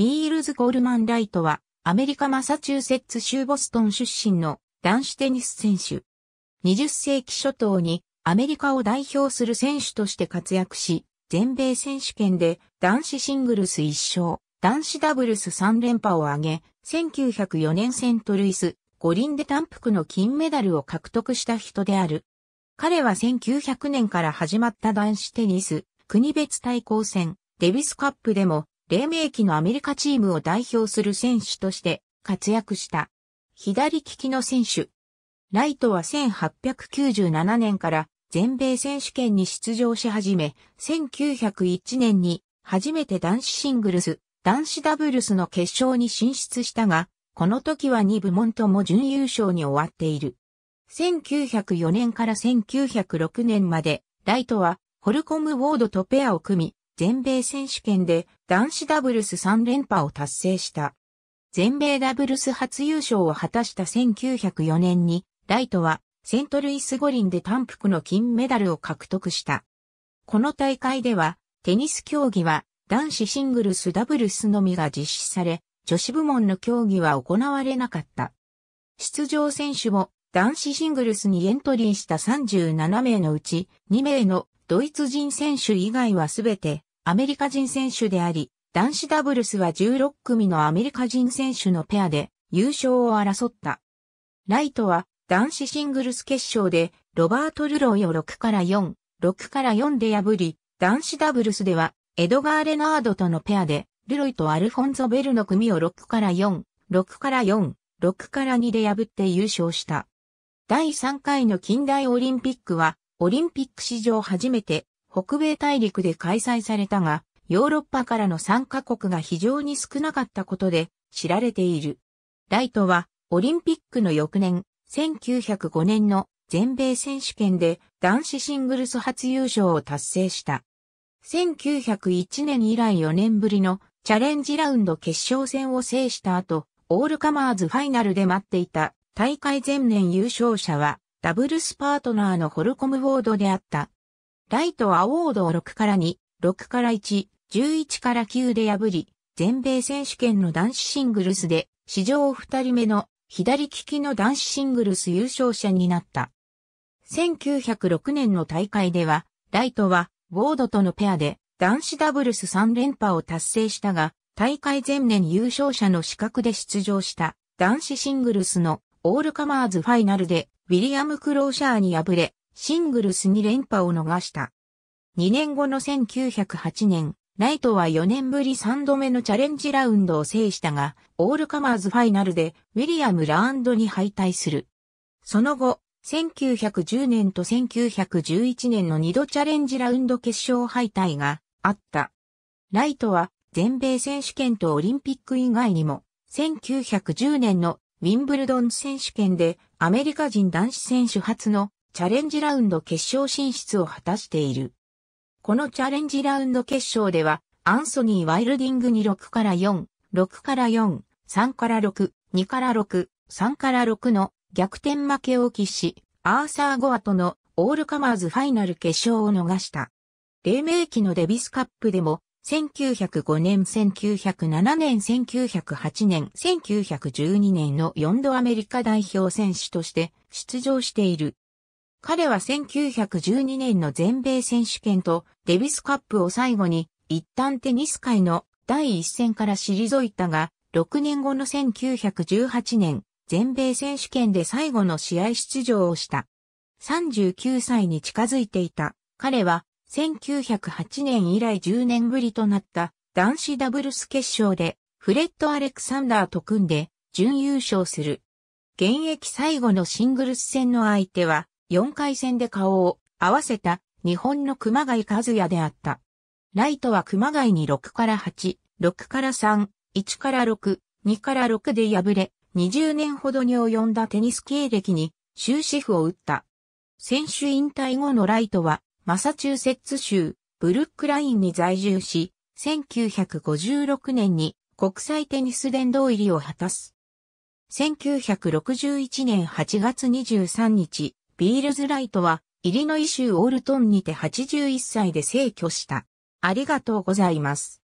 ビールズ・ゴールマン・ライトは、アメリカマサチューセッツ州ボストン出身の男子テニス選手。20世紀初頭にアメリカを代表する選手として活躍し、全米選手権で男子シングルス1勝、男子ダブルス3連覇を挙げ、1904年セントルイス、五輪で単覆の金メダルを獲得した人である。彼は1900年から始まった男子テニス、国別対抗戦、デビスカップでも黎明期のアメリカチームを代表する選手として活躍した。左利きの選手。ライトは1897年から全米選手権に出場し始め、1901年に初めて男子シングルス、男子ダブルスの決勝に進出したが、この時は2部門とも準優勝に終わっている。1904年から1906年まで、ライトはホルコム・ウォードとペアを組み、全米選手権で男子ダブルス3連覇を達成した。全米ダブルス初優勝を果たした1904年に、ライトはセントルイス五輪で単服の金メダルを獲得した。この大会では、テニス競技は男子シングルスダブルスのみが実施され、女子部門の競技は行われなかった。出場選手も男子シングルスにエントリーした37名のうち2名のドイツ人選手以外はすべてアメリカ人選手であり、男子ダブルスは16組のアメリカ人選手のペアで優勝を争った。ライトは男子シングルス決勝でロバート・ルロイを6から4、6から4で破り、男子ダブルスではエドガー・レナードとのペアでルロイとアルフォンゾ・ベルの組を6から4、6から4、6から2で破って優勝した。第3回の近代オリンピックは、オリンピック史上初めて北米大陸で開催されたが、ヨーロッパからの参加国が非常に少なかったことで知られている。ライトはオリンピックの翌年、1905年の全米選手権で男子シングルス初優勝を達成した。1901年以来4年ぶりのチャレンジラウンド決勝戦を制した後、オールカマーズファイナルで待っていた大会前年優勝者はダブルスパートナーのホルコムウォードであった。ライトアウォードを6から2、6から1、11から9で破り、全米選手権の男子シングルスで、史上2人目の左利きの男子シングルス優勝者になった。1906年の大会では、ライトは、ウォードとのペアで、男子ダブルス3連覇を達成したが、大会前年優勝者の資格で出場した男子シングルスのオールカマーズファイナルでウィリアム・クローシャーに敗れ、シングルスに連覇を逃した。2年後の1908年、ライトは4年ぶり3度目のチャレンジラウンドを制したが、オールカマーズファイナルでウィリアム・ラーンドに敗退する。その後、1910年と1911年の2度チャレンジラウンド決勝敗退があった。ライトは全米選手権とオリンピック以外にも、1910年のウィンブルドン選手権でアメリカ人男子選手初のチャレンジラウンド決勝進出を果たしている。このチャレンジラウンド決勝では、アンソニー・ワイルディングに6から4、6から4、3から6、2から6、3から6の逆転負けを喫し、アーサー・ゴアとのオールカマーズファイナル決勝を逃した。黎明期のデビスカップでも、1905年、1907年、1908年、1912年の4度アメリカ代表選手として出場している。彼は1912年の全米選手権とデビスカップを最後に一旦テニス界の第一戦から退いたが、6年後の1918年、全米選手権で最後の試合出場をした。39歳に近づいていた。彼は1908年以来10年ぶりとなった男子ダブルス決勝でフレッド・アレクサンダーと組んで準優勝する。現役最後のシングルス戦の相手は4回戦で顔を合わせた日本の熊谷和也であった。ライトは熊谷に6から8、6から3、1から6、2から6で敗れ、20年ほどに及んだテニス経歴に終止符を打った。選手引退後のライトは、マサチューセッツ州、ブルックラインに在住し、1956年に国際テニス殿堂入りを果たす。1961年8月23日、ビールズ・ライトは、イリノイ州オールトンにて81歳で逝去した。ありがとうございます。